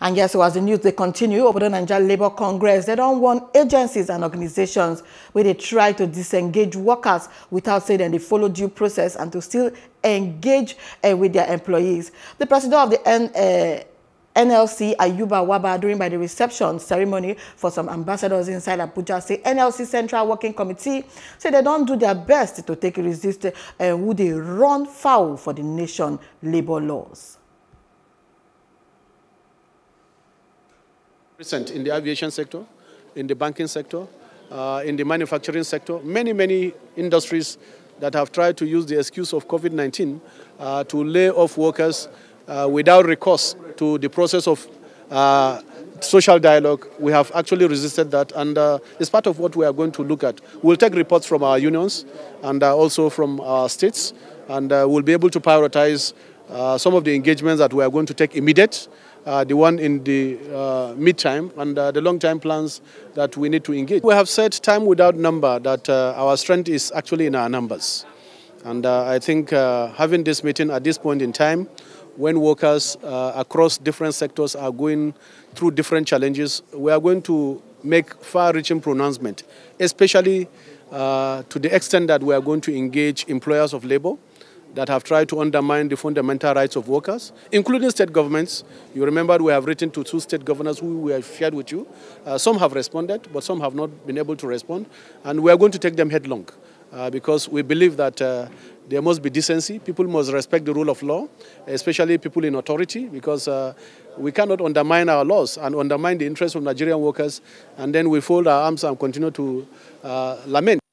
And yes, so as the news. They continue. the Niger Labour Congress. They don't want agencies and organizations where they try to disengage workers without saying they follow due process and to still engage uh, with their employees. The president of the N uh, eh, NLC Ayuba Waba during by the reception ceremony for some ambassadors inside Abuja say NLC Central Working Committee say they don't do their best to take resist uh, who they run foul for the nation labor laws. Present in the aviation sector, in the banking sector, uh, in the manufacturing sector, many, many industries that have tried to use the excuse of COVID-19 uh, to lay off workers uh, without recourse to the process of uh, social dialogue. We have actually resisted that, and uh, it's part of what we are going to look at. We'll take reports from our unions and uh, also from our states, and uh, we'll be able to prioritize uh, some of the engagements that we are going to take immediate uh, the one in the uh, mid-time and uh, the long-time plans that we need to engage. We have said time without number that uh, our strength is actually in our numbers. And uh, I think having this meeting at this point in time, when workers across different sectors are going through different challenges, we are going to make far-reaching pronouncement, especially to the extent that we are going to engage employers of labor, that have tried to undermine the fundamental rights of workers, including state governments. You remember we have written to two state governors who we have shared with you. Uh, some have responded, but some have not been able to respond. And we are going to take them headlong uh, because we believe that uh, there must be decency. People must respect the rule of law, especially people in authority, because uh, we cannot undermine our laws and undermine the interests of Nigerian workers. And then we fold our arms and continue to uh, lament.